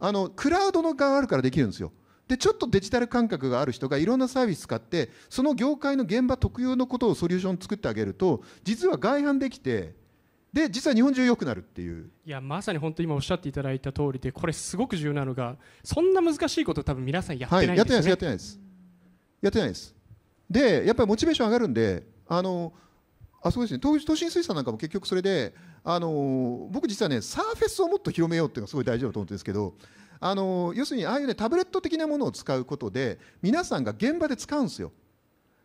Speaker 3: あのクラウドの側あるからできるんですよでちょっとデジタル感覚がある人がいろんなサービス使ってその業界の現場特有のことをソリューション作ってあげると実は外販できてで実は日本中良くなるっていうい
Speaker 2: やまさに本当に今おっしゃっていただいた通りでこれすごく重要なのがそんな難しいこと多分皆さんやってないんですよね、はい、やっ
Speaker 3: てないですやってないですでやっぱりモチベーション上がるんであのあそうですね東東進水産なんかも結局それであの僕実はねサーフェスをもっと広めようっていうのがすごい大事だと思ってるんですけどあの要するにああいうねタブレット的なものを使うことで皆さんが現場で使うんですよ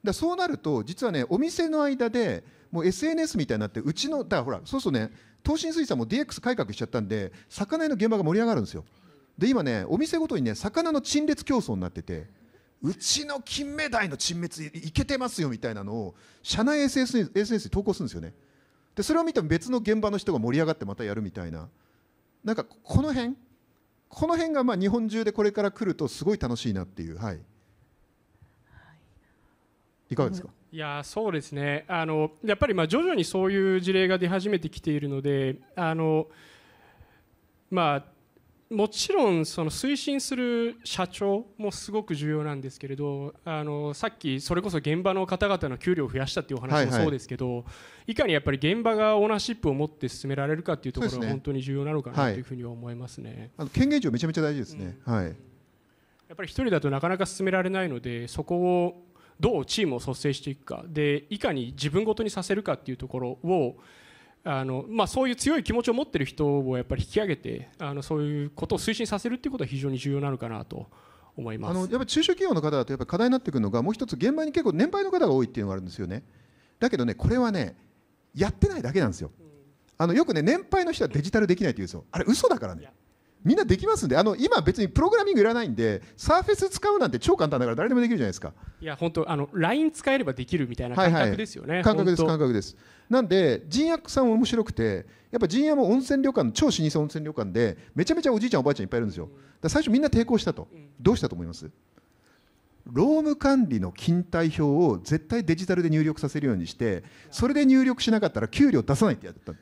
Speaker 3: だそうなると実はねお店の間でもう SNS みたいになってうちのだからほらそうするとね東進水産も DX 改革しちゃったんで魚の現場が盛り上がるんですよで今ねお店ごとにね魚の陳列競争になっててうちの金目鯛の陳列いけてますよみたいなのを社内 SNS, SNS に投稿するんですよねでそれを見ても別の現場の人が盛り上がってまたやるみたいななんかこの辺この辺がまあ日本中でこれから来るとすごい楽しいなっていうはい。いかがですか、
Speaker 2: いやそうですねあのやっぱりまあ徐々にそういう事例が出始めてきているのであの、まあ、もちろんその推進する社長もすごく重要なんですけれどあのさっきそれこそ現場の方々の給料を増やしたっていうお話もそうですけど、はいはい、いかにやっぱり現場がオーナーシップを持って進められるかっていうところが本当に重要なのかなというふうに思いますね。はい、
Speaker 3: あの権限上めちゃめちゃ大事ですね、うん、はいや
Speaker 2: っぱり一人だとなかなか進められないのでそこをどうチームを率先していくかでいかに自分ごとにさせるかっていうところをあのまあ、そういう強い気持ちを持っている人をやっぱり引き上げてあのそういうことを推進させるということは非常に重要なのかなと
Speaker 3: 思いますあのやっぱ中小企業の方だとやっぱ課題になってくるのがもう一つ現場に結構年配の方が多いっていうのがあるんですよねだけどねこれはねやってないだけなんですよあのよくね年配の人はデジタルできないって言うんですよあれ嘘だからねみんなできますんで、あの今、別にプログラミングいらないんで、サーフェス使うなんて超簡単だから、誰でもできるじゃないですか。
Speaker 2: いや、本当、あの LINE 使えればできるみたいな感覚ですよね。はいはい、感覚です、感
Speaker 3: 覚です。なんで、陣屋さん面白くて、やっぱ陣屋も温泉旅館、超老舗温泉旅館で、めちゃめちゃおじいちゃん、おばあちゃんいっぱいいるんですよ。だ最初、みんな抵抗したと、うん、どうしたと思います労務管理の勤怠表を絶対デジタルで入力させるようにしてそれで入力しなかったら給料出さないってやった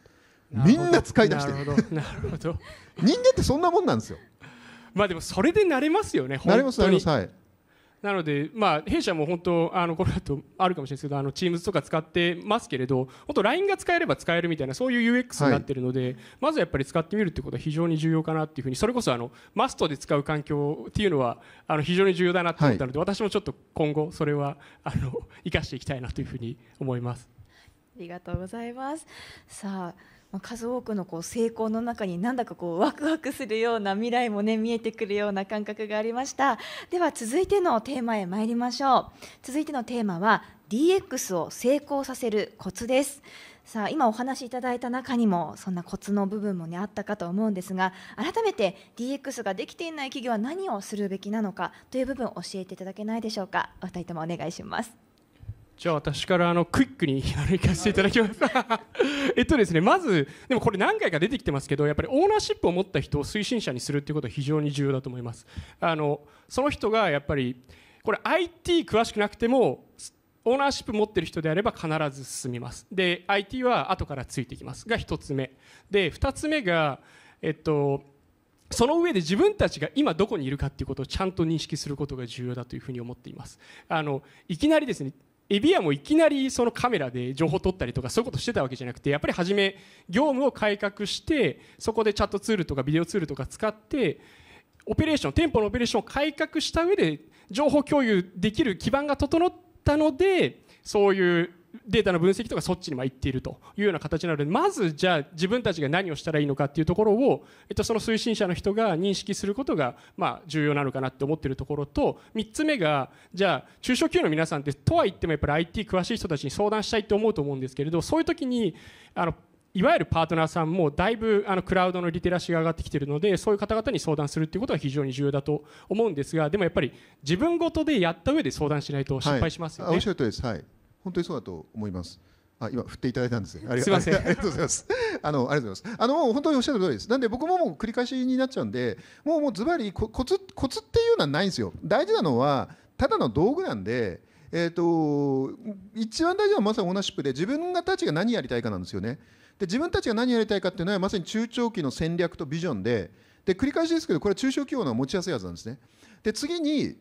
Speaker 3: みんな使い出してるなるほど人間ってそんなもんなんですよ
Speaker 2: まあでもそれで慣れますよね慣れます慣れますはいなので、まあ、弊社も本当あのこだとあるかもしれないですけどあの Teams とか使ってますけれど本当 LINE が使えれば使えるみたいなそういう UX になっているので、はい、まずやっぱり使ってみるということは非常に重要かなっていうふうにそれこそあのマストで使う環境っていうのはあの非常に重要だなと思ったので、はい、私もちょっと今後それはあの生かしていきたいなというふうに思います。
Speaker 1: ありがとうございます。さあま数多くのこう成功の中になんだかこうワクワクするような未来もね見えてくるような感覚がありましたでは続いてのテーマへ参りましょう続いてのテーマは DX を成功させるコツですさあ今お話しいただいた中にもそんなコツの部分も、ね、あったかと思うんですが改めて DX ができていない企業は何をするべきなのかという部分を教えていただけないでしょうかお二人ともお願いします。
Speaker 2: じゃあ私からあのクイックに歩かせていただきます えっとですねまずでもこれ何回か出てきてますけどやっぱりオーナーシップを持った人を推進者にするっていうことは非常に重要だと思いますあのその人がやっぱりこれ IT 詳しくなくてもオーナーシップ持ってる人であれば必ず進みますで IT は後からついてきますが1つ目で2つ目がえっとその上で自分たちが今どこにいるかっていうことをちゃんと認識することが重要だというふうに思っていますあのいきなりですねエビアもいきなりそのカメラで情報を取ったりとかそういうことしてたわけじゃなくてやっぱり初め業務を改革してそこでチャットツールとかビデオツールとか使ってオペレーション店舗のオペレーションを改革した上で情報共有できる基盤が整ったのでそういうデータの分析とかそっちにま行っているというような形なのでまずじゃあ自分たちが何をしたらいいのかっていうところを、えっと、その推進者の人が認識することがま重要なのかなって思ってるところと3つ目がじゃあ中小企業の皆さんってとは言ってもやっぱり IT 詳しい人たちに相談したいって思うと思うんですけれどそういう時にあのいわゆるパートナーさんもだいぶあのクラウドのリテラシーが上がってきているのでそういう方々に相談するということは非常に重要だと思うんですがでもやっぱり自分ごとでやった上で相談しないと失敗しますよね。
Speaker 3: はい本当にそうだと思います。あ今振っていただいたんですね。ありがとうございます。あのありがとうございます。あの本当におっしゃる通りです。なんで僕ももう繰り返しになっちゃうんで、もうもうズバリコツコツっていうのはないんですよ。大事なのはただの道具なんで。えーと、と一番大事なのはまさにオーナーシップで自分たちが何やりたいかなんですよね。で自分たちが何やりたいかっていうのはまさに中長期の戦略とビジョンでで繰り返しですけどこれは中小企業の持ちやすいはずなんですね。で次に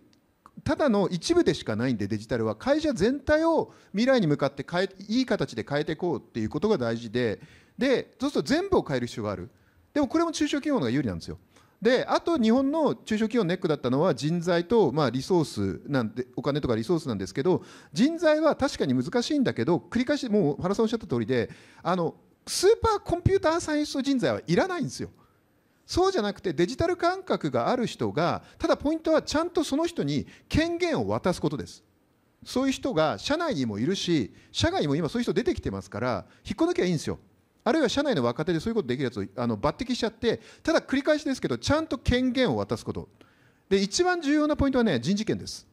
Speaker 3: ただの一部でしかないんでデジタルは会社全体を未来に向かって変えいい形で変えていこうっていうことが大事ででそうすると全部を変える必要があるでもこれも中小企業の方が有利なんですよであと日本の中小企業のネックだったのは人材と、まあ、リソースなんでお金とかリソースなんですけど人材は確かに難しいんだけど繰り返しもう原さんおっしゃった通りであのスーパーコンピューターサイエンス人材はいらないんですよ。そうじゃなくてデジタル感覚がある人がただポイントはちゃんとその人に権限を渡すことですそういう人が社内にもいるし社外にも今そういう人出てきてますから引っこ抜きゃいいんですよあるいは社内の若手でそういうことできるやつをあの抜擢しちゃってただ繰り返しですけどちゃんと権限を渡すことで一番重要なポイントはね人事権です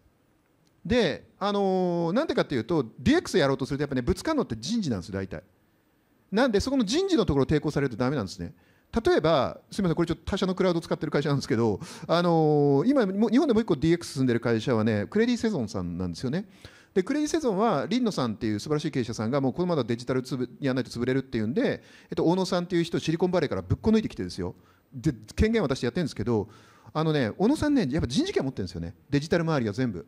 Speaker 3: で、あのー、なんでかっていうと DX やろうとするとやっぱねぶつかるのって人事なんですよ大体なんでそこの人事のところを抵抗されるとだめなんですね例えば、すみません、これちょっと他社のクラウド使ってる会社なんですけど、あのー、今、日本でもう一個 DX 進んでる会社はね、クレディ・セゾンさんなんですよね。でクレディ・セゾンは、リンノさんっていう素晴らしい経営者さんが、もうこのままデジタルつぶやらないと潰れるっていうんで、えっと、大野さんっていう人、シリコンバレーからぶっこ抜いてきてですよ、で権限渡してやってるんですけど、あのね、小野さんね、やっぱ人事権持ってるんですよね、デジタル周りは全部。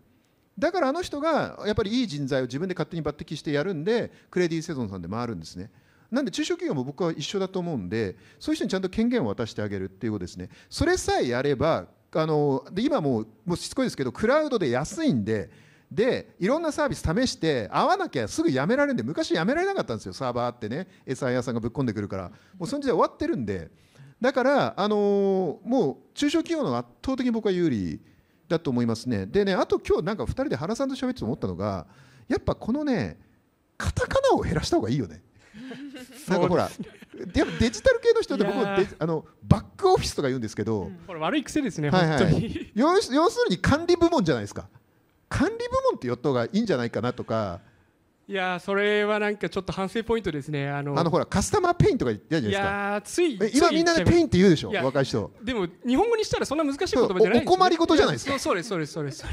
Speaker 3: だからあの人がやっぱりいい人材を自分で勝手に抜擢してやるんで、クレディ・セゾンさんで回るんですね。なんで中小企業も僕は一緒だと思うんで、そういう人にちゃんと権限を渡してあげるっていうことですね。それさえやれば、あので今もうもうしつこいですけど、クラウドで安いんで、でいろんなサービス試して合わなきゃすぐやめられるんで昔やめられなかったんですよサーバーってね SI 屋さんがぶっ込んでくるからもうその時代終わってるんでだから、あのもう中小企業の圧倒的に僕は有利だと思いますねでねあと今日なんか2人で原さんと喋って思ったのがやっぱこのねカタカナを減らした方がいいよねなんかほらでもデジタル系の人って僕もあのバックオフィスとか言うんですけど、
Speaker 2: これ悪い癖ですね、はいはい、本当に
Speaker 3: 要するに管理部門じゃないですか管理部門って言った方がいいんじゃないかなとか
Speaker 2: いやそれはなんかちょっと反省ポイントですねあのあの
Speaker 3: ほらカスタマーペインとか言ってたじゃないですかいやつい今みんなでペインって言うでしょ若い人
Speaker 2: でも日本語にしたらそんな難しい言葉じゃない、ね、お困りごとじゃないですかそうですそうですそうです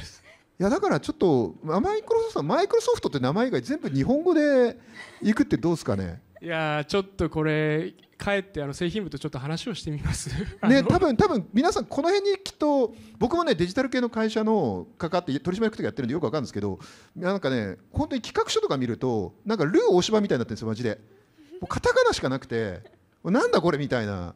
Speaker 3: いやだからちょっとマイクロソフトマイクロソフトって名前以外全部日本語でいくってどうですかね
Speaker 2: いやちょっとこれ帰ってあの製品部とちょっと話をしてみます
Speaker 3: ね多分多分皆さんこの辺にきっと僕もねデジタル系の会社のかかって取締役とかやってるんでよくわかるんですけどなんかね本当に企画書とか見るとなんかルー大芝みたいになってるんですよマジでもうカタカナしかなくてなんだこれみたいな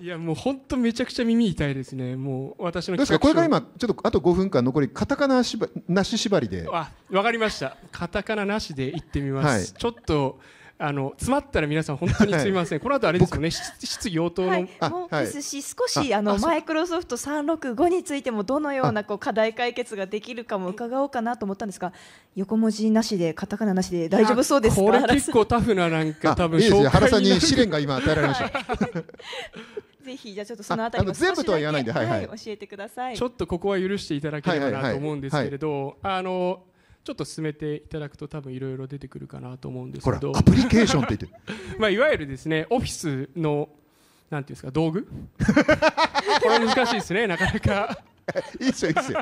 Speaker 2: いやもう本当めちゃくちゃ耳痛いですね
Speaker 3: もう私のですかこれから今ちょっとあと5分間残りカタカナしばなし縛りで
Speaker 2: わかりましたカタカナなしでいってみます、はい、ちょっとあの詰まったら皆さん本当にすみません。この後あれですよね。質疑応答の、はい、ですし、少しあのマイ
Speaker 1: クロソフト365についてもどのようなこう課題解決ができるかも伺おうかなと思ったんですが、横文字なしでカタカナなしで大丈夫そうですか。これ結
Speaker 2: 構タフななんか多分いいですね。原さんに試練が今与えられました。
Speaker 1: ぜひじゃあちょっとそのあたりも全部とは言わないで、はいはい、教えてください。ちょっ
Speaker 2: とここは許していただければなと思うんですけれど、あの。ちょっと進めていただくと多分いろいろ出てくるかなと思うんですけどアプリケーションって言って まあいわゆるですねオフィスのなんていうんですか道具 これ難しいですねなかなか いいっすよいいっすよ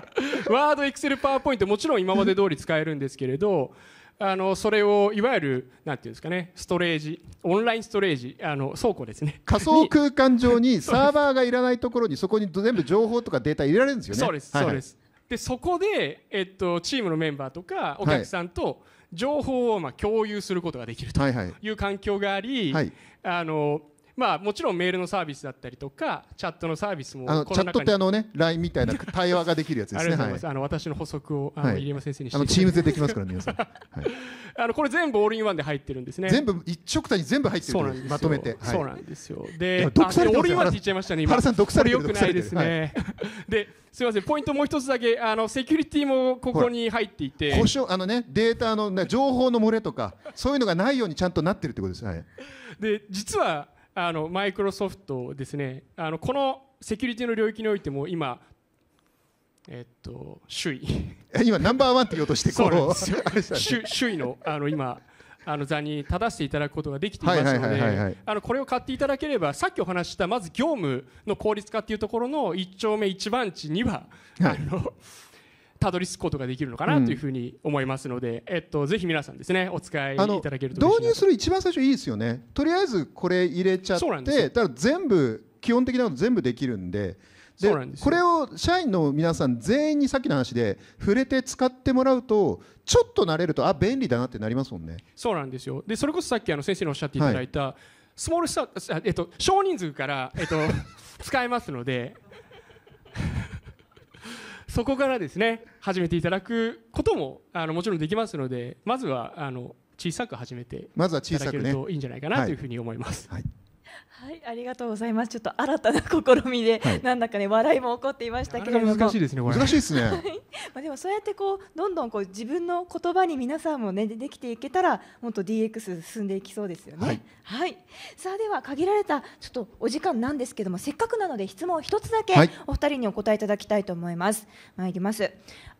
Speaker 2: ワードエクセルパワーポイントもちろん今まで通り使えるんですけれどあのそれをいわゆるなんていうんですかねストレージオンラインストレージあの倉庫ですね仮想空
Speaker 3: 間上にサーバーがいらないところにそこに全部情報とかデータ入れられるんですよねそうですそうです、
Speaker 2: でそこで、えっと、チームのメンバーとかお客さんと情報をまあ共有することができるという環境があり、はいはい、あのまあ、もちろんメールのサービスだったりとかチャットのサービスもあのチャットってあの
Speaker 3: ね LINE みたいな対話ができるやつですねはい、あ
Speaker 2: の私の補足をあの、はい、入山先生にしてチームでできますから、皆さん、はい、あのこれ全部オールインワンで入ってるんですね全部一
Speaker 3: 直線に全部入ってるまとめて、そうなんですよでオールインワンって言っちゃいましたね原さん毒されてるよくないですね、
Speaker 2: ですみませんポイントもう一つだけあのセキュリティもここに入っていて保証
Speaker 3: あのねデータの、ね、情報の漏れとかそういうのがないようにちゃんとなってるってことです、はい、
Speaker 2: で実はあのマイクロソフトですねあのこのセキュリティの領域においても今えっと首位
Speaker 3: 今ナンバーワンって言おうとしてこの
Speaker 2: 首位のあの今あの座に立たせていただくことができていますのでこれを買っていただければさっきお話したまず業務の効率化っていうところの一丁目一番地には、はい、たどり着くことができるのかなというふうに思いますので、うん、えっと、ぜひ皆さんですねお使いいただけると導入
Speaker 3: する一番最初いいですよねとりあえずこれ入れちゃってだから全部基本的なこと全部できるんで。でこれを社員の皆さん全員にさっきの話で触れて使ってもらうとちょっと慣れるとあ便利だなってなりますもんね。
Speaker 2: そうなんですよでそれこそさっきあの先生におっしゃっていただいた、はい、スモールスター、えっと、少人数から、えっと、使えますのでそこからですね始めていただくこともあのもちろんできますのでまずはあの小さく始めてまずは小さくといいんじゃないかなというふうに思います。ははい
Speaker 1: はい、ありがとうございます。ちょっと新たな試みで、はい、なんだかね、笑いも起こっていましたけれども。難しいですね、難しいですね。はい、まあ、でも、そうやって、こう、どんどん、こう、自分の言葉に皆さんもね、できていけたら。もっと D. X. 進んでいきそうですよね。はい、はい。さあ、では、限られた、ちょっとお時間なんですけども、せっかくなので、質問を一つだけ、お二人にお答えいただきたいと思います。参ります。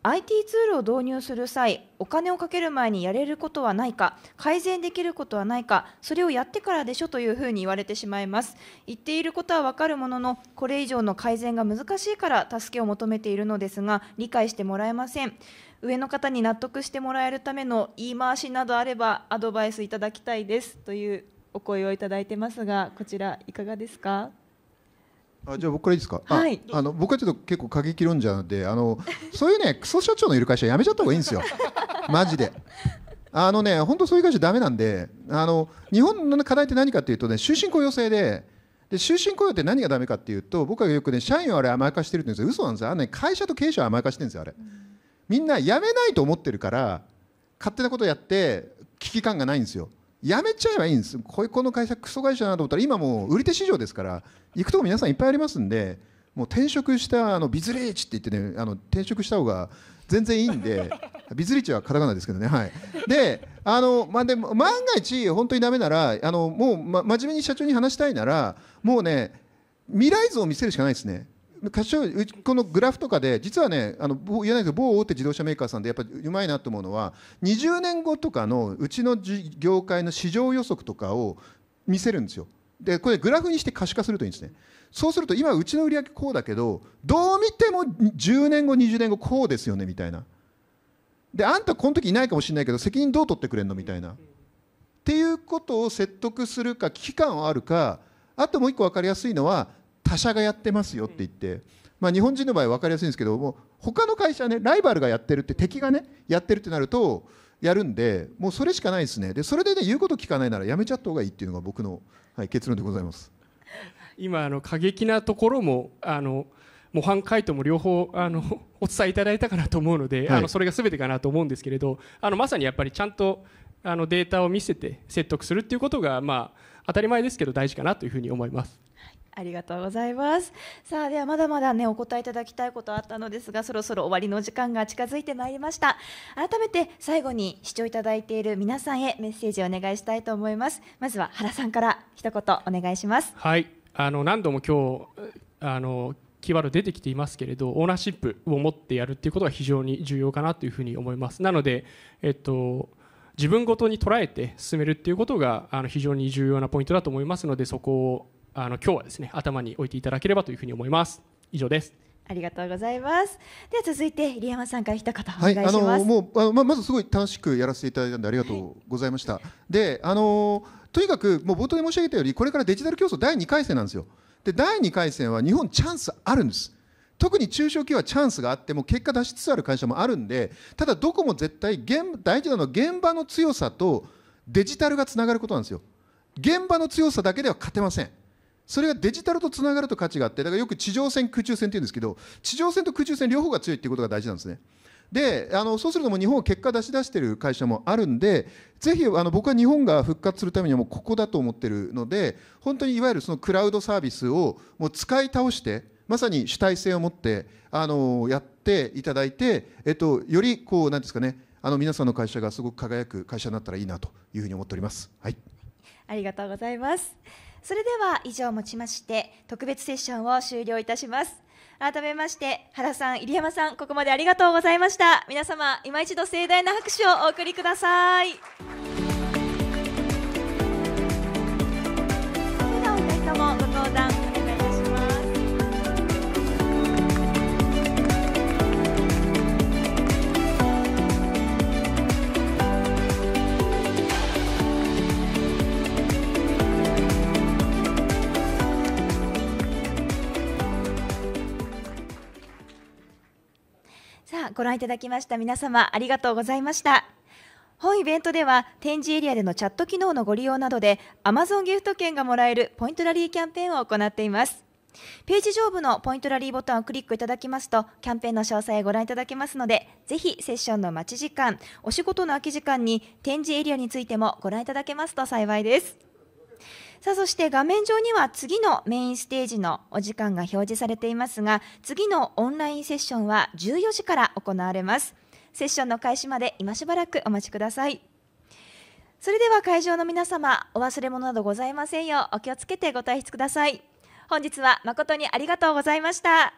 Speaker 1: I. T. ツールを導入する際、お金をかける前にやれることはないか改善できることはないかそれをやってからでしょというふうに言われてしまいます言っていることはわかるもののこれ以上の改善が難しいから助けを求めているのですが理解してもらえません上の方に納得してもらえるための言い回しなどあればアドバイスいただきたいですというお声をいただいてますがこちらいかがですか
Speaker 3: あじゃあ僕からいいですか、はい、あの僕はちょっと結構過激論者なんであのそういうねクソ社長のいる会社やめちゃった方がいいんですよ マジで。あのね、本当そういう会社だめなんで、あの日本の課題って何かっていうとね、終身雇用制で、で終身雇用って何がだめかっていうと、僕はよくね、社員をあれ甘やかしてるって言うんですよ、嘘なんですよ、あのね、会社と経営者は甘やかしてるんですよ、あれ。みんな辞めないと思ってるから、勝手なことやって、危機感がないんですよ。やめちゃえばいいんです、ここの会社、クソ会社だなと思ったら、今もう売り手市場ですから、行くとこ皆さんいっぱいありますんで、もう転職したあのビズレーチって言ってね、あの転職した方が全然いいんで、ビズリッチはカタカナですけどね、はい、であの、まあ、で万が一、本当にだめならあの、もう、ま、真面目に社長に話したいなら、もうね、未来図を見せるしかないですね。昔はこのグラフとかで実はねあの言えないけど某大手自動車メーカーさんでやっぱりうまいなと思うのは20年後とかのうちの業界の市場予測とかを見せるんですよ。でこれグラフにして可視化するといいんですね。そうすると今うちの売り上げこうだけどどう見ても10年後20年後こうですよねみたいなであんたこの時いないかもしれないけど責任どう取ってくれんのみたいなっていうことを説得するか危機感はあるかあともう一個分かりやすいのは他社がやってますよって言って、まあ、日本人の場合分かりやすいんですけども他の会社ねライバルがやってるって敵がねやってるってなるとやるんでもうそれしかないですねでそれでね言うこと聞かないならやめちゃった方がいいっていうのが僕の、はい、結論でございます。
Speaker 2: 今あの過激なところもあの模範解答も両方あの お伝えいただいたかなと思うので、はい、あのそれが全てかなと思うんですけれどあのまさにやっぱりちゃんとあのデータを見せて説得するっていうことが、まあ、当たり前ですけど大事かなというふうに思います。
Speaker 1: ありがとうございます。さあ、ではまだまだね、お答えいただきたいことあったのですが、そろそろ終わりの時間が近づいてまいりました。改めて、最後に視聴いただいている皆さんへメッセージをお願いしたいと思います。まずは原さんから一言お願いします。
Speaker 2: はい。あの何度も今日あのキーワード出てきていますけれどオーナーシップを持ってやるっていうことが非常に重要かなというふうに思いますなので、えっと、自分ごとに捉えて進めるっていうことがあの非常に重要なポイントだと思いますのでそこをあの今日はですね頭に置いていただければというふうに思います以上です
Speaker 1: ありがとうございます。では続いて入山さんから来た方お願いします。はい、あのも
Speaker 3: うあままずすごい楽しくやらせていただいたんでありがとうございました。はい、であのーとにかくもう冒頭で申し上げたようにこれからデジタル競争第2回戦なんですよで第2回戦は日本チャンスあるんです特に中小企業はチャンスがあっても結果出しつつある会社もあるんでただどこも絶対現大事なのは現場の強さとデジタルがつながることなんですよ現場の強さだけでは勝てませんそれがデジタルとつながると価値があってだからよく地上戦空中戦っていうんですけど地上戦と空中戦両方が強いっていうことが大事なんですねであのそうするとも日本は結果出し出している会社もあるんでぜひあの僕は日本が復活するためにはもうここだと思っているので本当にいわゆるそのクラウドサービスをもう使い倒してまさに主体性を持ってあのやっていただいて、えっと、よりこうなんですかねあの皆さんの会社がすごく輝く会社になったらいいなというふうに思っております。はい、
Speaker 1: ありがとうございます。それでは以上をもちまして特別セッションを終了いたします。改めまして原さん入山さんここまでありがとうございました皆様今一度盛大な拍手をお送りくださいご覧いただきました皆様ありがとうございました。本イベントでは展示エリアでのチャット機能のご利用などで Amazon ギフト券がもらえるポイントラリーキャンペーンを行っています。ページ上部のポイントラリーボタンをクリックいただきますとキャンペーンの詳細をご覧いただけますのでぜひセッションの待ち時間お仕事の空き時間に展示エリアについてもご覧いただけますと幸いです。さあそして画面上には次のメインステージのお時間が表示されていますが次のオンラインセッションは14時から行われますセッションの開始まで今しばらくお待ちくださいそれでは会場の皆様お忘れ物などございませんようお気をつけてご退出ください本日は誠にありがとうございました